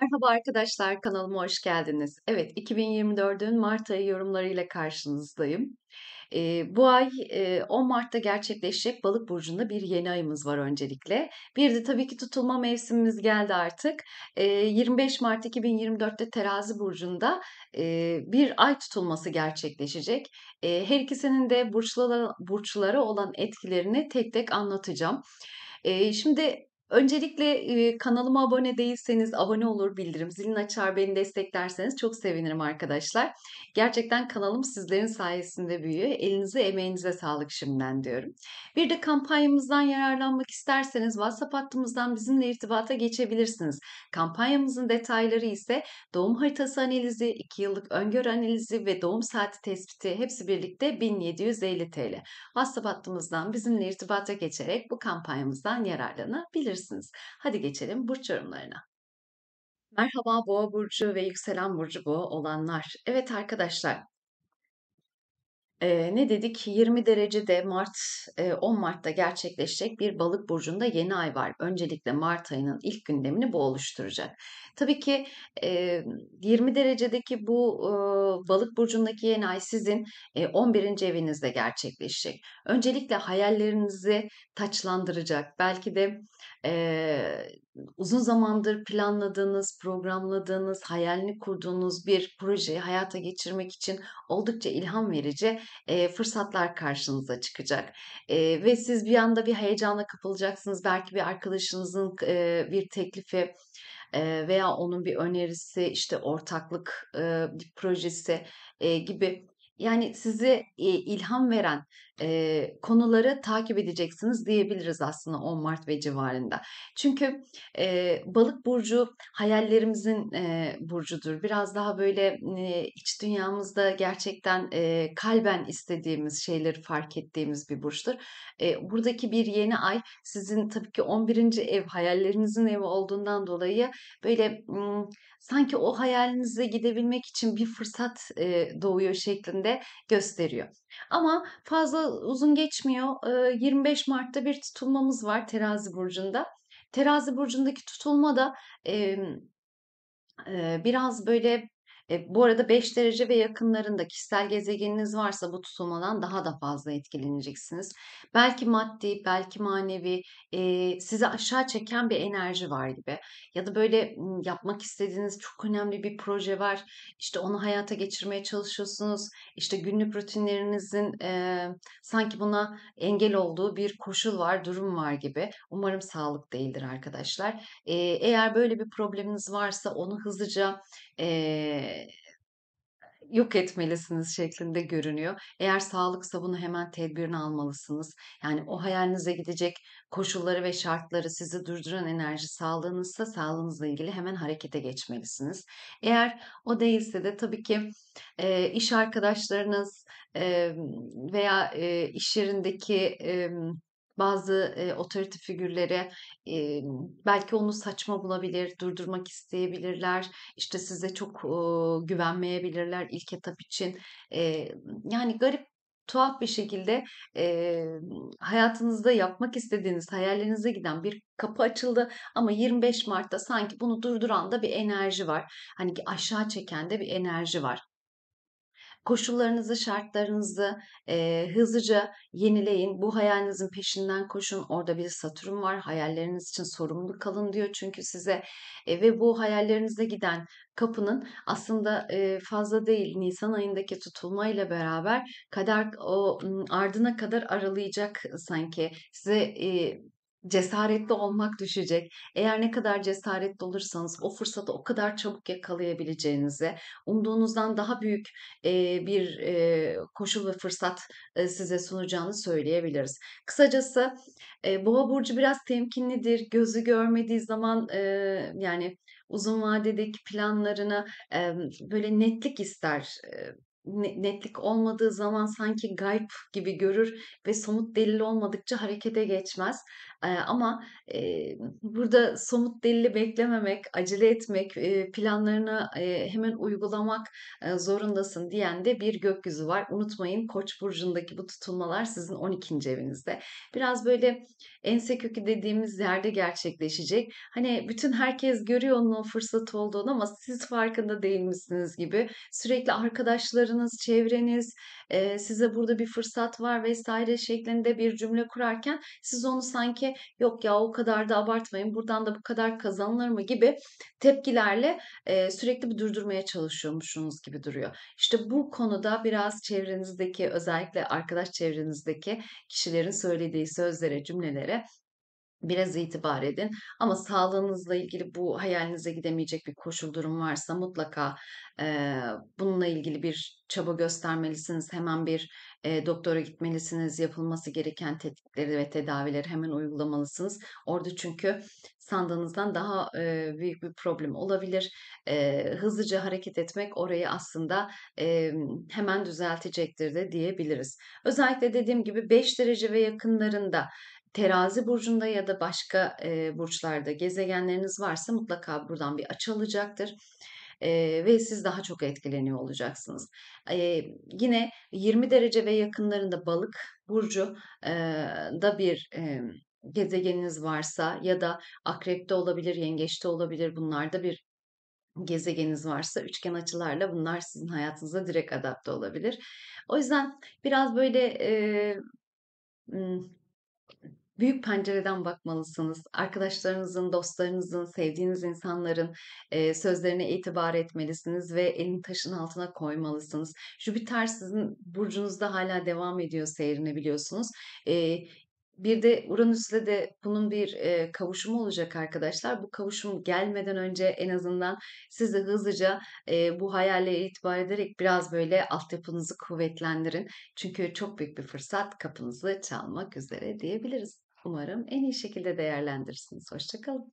Merhaba arkadaşlar, kanalıma hoş geldiniz. Evet, 2024'ün Mart ayı yorumlarıyla karşınızdayım. E, bu ay e, 10 Mart'ta gerçekleşecek Balık Burcu'nda bir yeni ayımız var öncelikle. Bir de tabii ki tutulma mevsimimiz geldi artık. E, 25 Mart 2024'te Terazi Burcu'nda e, bir ay tutulması gerçekleşecek. E, her ikisinin de burçlara, burçlara olan etkilerini tek tek anlatacağım. E, şimdi Öncelikle e, kanalıma abone değilseniz abone olur, bildirim zilini açar, beni desteklerseniz çok sevinirim arkadaşlar. Gerçekten kanalım sizlerin sayesinde büyüyor. Elinize emeğinize sağlık şimdiden diyorum. Bir de kampanyamızdan yararlanmak isterseniz WhatsApp hattımızdan bizimle irtibata geçebilirsiniz. Kampanyamızın detayları ise doğum haritası analizi, 2 yıllık öngör analizi ve doğum saati tespiti hepsi birlikte 1750 TL. WhatsApp hattımızdan bizimle irtibata geçerek bu kampanyamızdan yararlanabilirsiniz yapabilirsiniz. Hadi geçelim burç yorumlarına. Merhaba Boğa burcu ve yükselen burcu bu olanlar. Evet arkadaşlar, e, ne dedik 20 derecede Mart e, 10 Mart'ta gerçekleşecek bir balık burcunda yeni ay var. Öncelikle Mart ayının ilk gündemini bu oluşturacak. Tabii ki e, 20 derecedeki bu e, balık burcundaki yeni ay sizin e, 11. evinizde gerçekleşecek. Öncelikle hayallerinizi taçlandıracak. Belki de e, uzun zamandır planladığınız, programladığınız, hayalini kurduğunuz bir projeyi hayata geçirmek için oldukça ilham verici e, fırsatlar karşınıza çıkacak. E, ve siz bir anda bir heyecanla kapılacaksınız. Belki bir arkadaşınızın e, bir teklifi e, veya onun bir önerisi, işte ortaklık e, bir projesi e, gibi yani size ilham veren e, konuları takip edeceksiniz diyebiliriz aslında 10 Mart ve civarında. Çünkü e, balık burcu hayallerimizin e, burcudur. Biraz daha böyle e, iç dünyamızda gerçekten e, kalben istediğimiz şeyleri fark ettiğimiz bir burçtur. E, buradaki bir yeni ay sizin tabii ki 11. ev hayallerinizin evi olduğundan dolayı böyle sanki o hayalinize gidebilmek için bir fırsat e, doğuyor şeklinde gösteriyor. Ama fazla uzun geçmiyor. 25 Mart'ta bir tutulmamız var Terazi Burcu'nda. Terazi Burcu'ndaki tutulma da biraz böyle e, bu arada 5 derece ve yakınlarında kişisel gezegeniniz varsa bu tutulmadan daha da fazla etkileneceksiniz. Belki maddi, belki manevi e, sizi aşağı çeken bir enerji var gibi. Ya da böyle yapmak istediğiniz çok önemli bir proje var. İşte onu hayata geçirmeye çalışıyorsunuz. İşte günlük rutinlerinizin e, sanki buna engel olduğu bir koşul var, durum var gibi. Umarım sağlık değildir arkadaşlar. E, eğer böyle bir probleminiz varsa onu hızlıca eee, yok etmelisiniz şeklinde görünüyor. Eğer sağlıksa bunu hemen tedbirini almalısınız. Yani o hayalinize gidecek koşulları ve şartları sizi durduran enerji sağlığınızsa sağlığınızla ilgili hemen harekete geçmelisiniz. Eğer o değilse de tabii ki eee, iş arkadaşlarınız eee, veya eee, iş yerindeki emm bazı e, otorite figürleri e, belki onu saçma bulabilir, durdurmak isteyebilirler. İşte size çok e, güvenmeyebilirler ilk etap için. E, yani garip tuhaf bir şekilde e, hayatınızda yapmak istediğiniz hayallerinize giden bir kapı açıldı ama 25 Mart'ta sanki bunu durduran da bir enerji var. Hani aşağı çeken de bir enerji var. Koşullarınızı, şartlarınızı e, hızlıca yenileyin. Bu hayalinizin peşinden koşun. Orada bir Satürn var. Hayalleriniz için sorumlu kalın diyor. Çünkü size e, ve bu hayallerinize giden kapının aslında e, fazla değil Nisan ayındaki tutulmayla beraber kader o ardına kadar aralayacak sanki. Size e, cesaretli olmak düşecek. Eğer ne kadar cesaretli olursanız o fırsatı o kadar çabuk yakalayabileceğinize umduğunuzdan daha büyük e, bir e, koşul ve fırsat e, size sunacağını söyleyebiliriz. Kısacası e, Boğa burcu biraz temkinlidir. Gözü görmediği zaman e, yani uzun vadedeki planlarına e, böyle netlik ister. netlik olmadığı zaman sanki gayb gibi görür ve somut delil olmadıkça harekete geçmez. Ama burada somut delili beklememek, acele etmek, planlarını hemen uygulamak zorundasın diyen de bir gökyüzü var. Unutmayın Koç burcundaki bu tutulmalar sizin 12. evinizde. Biraz böyle ense kökü dediğimiz yerde gerçekleşecek. Hani bütün herkes görüyor onun fırsat olduğunu ama siz farkında değil misiniz gibi. Sürekli arkadaşlarınız, çevreniz size burada bir fırsat var vesaire şeklinde bir cümle kurarken siz onu sanki yok ya o kadar da abartmayın buradan da bu kadar kazanılır mı gibi tepkilerle e, sürekli bir durdurmaya çalışıyormuşsunuz gibi duruyor. İşte bu konuda biraz çevrenizdeki özellikle arkadaş çevrenizdeki kişilerin söylediği sözlere, cümlelere biraz itibar edin. Ama sağlığınızla ilgili bu hayalinize gidemeyecek bir koşul durum varsa mutlaka e, bununla ilgili bir çaba göstermelisiniz. Hemen bir e, doktora gitmelisiniz. Yapılması gereken tetkikleri ve tedavileri hemen uygulamalısınız. Orada çünkü sandığınızdan daha e, büyük bir problem olabilir. E, hızlıca hareket etmek orayı aslında e, hemen düzeltecektir de diyebiliriz. Özellikle dediğim gibi 5 derece ve yakınlarında terazi burcunda ya da başka e, burçlarda gezegenleriniz varsa mutlaka buradan bir açı alacaktır. Ee, ve siz daha çok etkileniyor olacaksınız. Ee, yine 20 derece ve yakınlarında balık burcu e, da bir e, gezegeniniz varsa ya da akrepte olabilir, yengeçte olabilir bunlarda bir gezegeniniz varsa üçgen açılarla bunlar sizin hayatınıza direkt adapte olabilir. O yüzden biraz böyle e, büyük pencereden bakmalısınız. Arkadaşlarınızın, dostlarınızın, sevdiğiniz insanların e, sözlerine itibar etmelisiniz ve elin taşın altına koymalısınız. Jüpiter sizin burcunuzda hala devam ediyor seyrine biliyorsunuz. E, bir de Uranüs'le de bunun bir e, kavuşumu olacak arkadaşlar. Bu kavuşum gelmeden önce en azından siz de hızlıca e, bu hayale itibar ederek biraz böyle altyapınızı kuvvetlendirin. Çünkü çok büyük bir fırsat kapınızı çalmak üzere diyebiliriz. Umarım en iyi şekilde değerlendirirsiniz. Hoşçakalın.